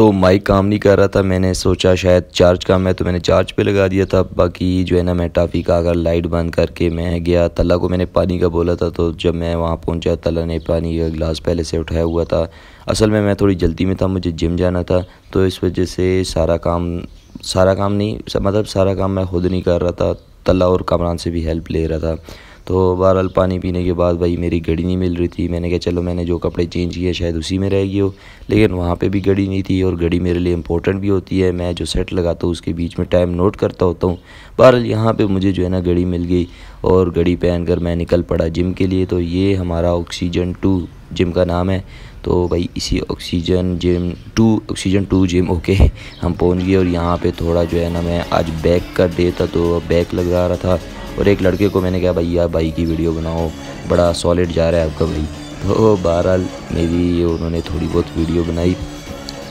तो माइक काम नहीं कर रहा था मैंने सोचा शायद चार्ज कम है तो मैंने चार्ज पे लगा दिया था बाकी जो है ना मैं टाफी का अगर लाइट बंद करके मैं गया तला को मैंने पानी का बोला था तो जब मैं वहाँ पहुँचा तला ने पानी का गिलास पहले से उठाया हुआ था असल में मैं थोड़ी जल्दी में था मुझे जिम जाना था तो इस वजह से सारा काम सारा काम नहीं मतलब सारा काम मैं खुद नहीं कर रहा था तला और कमरान से भी हेल्प ले रहा था तो बहरहाल पानी पीने के बाद भाई मेरी घड़ी नहीं मिल रही थी मैंने कहा चलो मैंने जो कपड़े चेंज किए शायद उसी में रह गई हो लेकिन वहाँ पर भी घड़ी नहीं थी और घड़ी मेरे लिए इंपॉर्टेंट भी होती है मैं जो सेट लगाता हूँ उसके बीच में टाइम नोट करता होता हूँ बहरहाल यहाँ पर मुझे जो है ना घड़ी मिल गई और घड़ी पहन कर मैं निकल पड़ा जिम के लिए तो ये हमारा ऑक्सीजन टू जिम का नाम है तो भाई इसी oxygen gym to oxygen to gym okay हम पहुंच गए और यहाँ पे थोड़ा जो है ना मैं आज बैक का डे था तो बैक लगा रहा था और एक लड़के को मैंने कहा भैया भाई की वीडियो बनाओ बड़ा सॉलिड जा रहा है आपका भाई तो बहरहाल मेरी उन्होंने थोड़ी बहुत वीडियो बनाई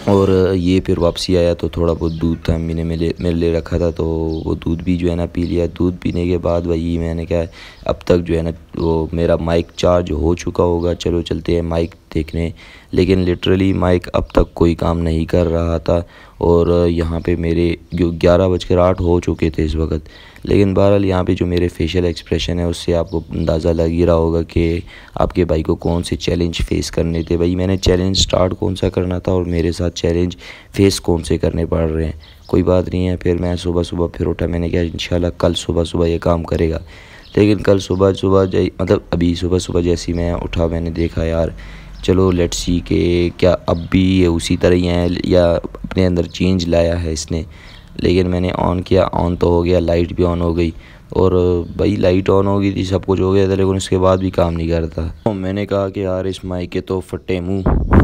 और ये फिर वापसी आया तो थोड़ा बहुत दूध था मैंने मेरे मेरे लिए रखा था तो वो दूध भी जो है ना पी लिया दूध पीने के बाद भाई मैंने कहा अब तक जो है ना वो मेरा माइक चार्ज हो चुका होगा चलो चलते हैं माइक देखने लेकिन लिटरली माइक अब तक कोई काम नहीं कर रहा था और यहाँ पे मेरे जो ग्यारह बजकर आठ हो चुके थे इस वक्त लेकिन बहरहाल यहाँ पे जो मेरे फेशियल एक्सप्रेशन है उससे आपको अंदाज़ा लग ही रहा होगा कि आपके भाई को कौन से चैलेंज फेस करने थे भाई मैंने चैलेंज स्टार्ट कौन सा करना था और मेरे साथ चैलेंज फेस कौन से करने पड़ रहे हैं कोई बात नहीं है फिर मैं सुबह सुबह फिर उठा मैंने कहा इंशाल्लाह कल सुबह सुबह ये काम करेगा लेकिन कल सुबह सुबह मतलब अभी सुबह सुबह जैसी मैं उठा मैंने देखा यार चलो लेट सी के क्या अब भी ये उसी तरह ही है या अपने अंदर चेंज लाया है इसने लेकिन मैंने ऑन किया ऑन तो हो गया लाइट भी ऑन हो गई और भाई लाइट ऑन हो गई थी सब कुछ हो गया था लेकिन उसके बाद भी काम नहीं करता तो मैंने कहा कि यार इस माइक के तो फटे मुँह